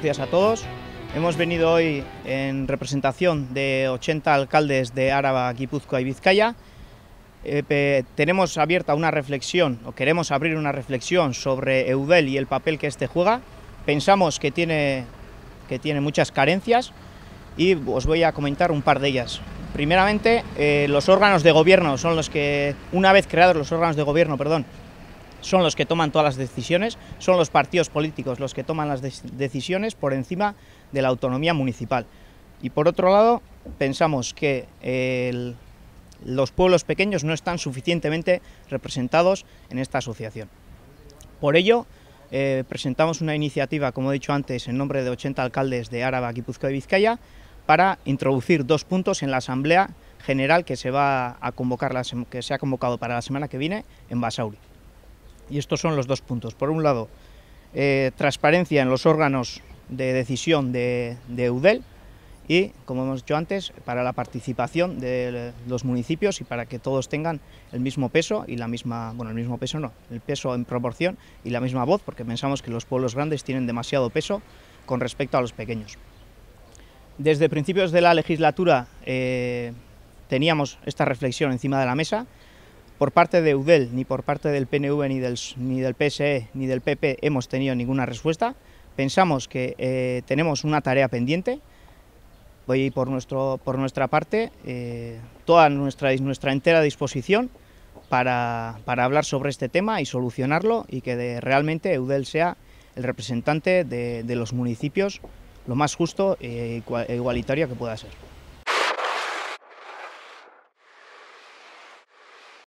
buenos días a todos. Hemos venido hoy en representación de 80 alcaldes de Áraba, Guipúzcoa y Vizcaya. Eh, tenemos abierta una reflexión, o queremos abrir una reflexión sobre Eudel y el papel que este juega. Pensamos que tiene, que tiene muchas carencias y os voy a comentar un par de ellas. Primeramente, eh, los órganos de gobierno son los que, una vez creados los órganos de gobierno, perdón, son los que toman todas las decisiones, son los partidos políticos los que toman las decisiones por encima de la autonomía municipal. Y por otro lado, pensamos que los pueblos pequeños no están suficientemente representados en esta asociación. Por ello, eh, presentamos una iniciativa, como he dicho antes, en nombre de 80 alcaldes de Áraba, Guipúzcoa y Vizcaya, para introducir dos puntos en la Asamblea General que se, va a convocar que se ha convocado para la semana que viene en Basauri. Y estos son los dos puntos. Por un lado, eh, transparencia en los órganos de decisión de, de, UDEL y, como hemos dicho antes, para la participación de los municipios y para que todos tengan el mismo peso y la misma, bueno, el mismo peso no, el peso en proporción y la misma voz, porque pensamos que los pueblos grandes tienen demasiado peso con respecto a los pequeños. Desde principios de la legislatura eh, teníamos esta reflexión encima de la mesa por parte de UDEL, ni por parte del PNV, ni del, ni del PSE, ni del PP hemos tenido ninguna respuesta. Pensamos que eh, tenemos una tarea pendiente. Voy por, nuestro, por nuestra parte, eh, toda nuestra, nuestra entera disposición para, hablar sobre este tema y solucionarlo y que realmente EUDEL sea el representante de, de, los municipios lo más justo e igualitario que pueda ser.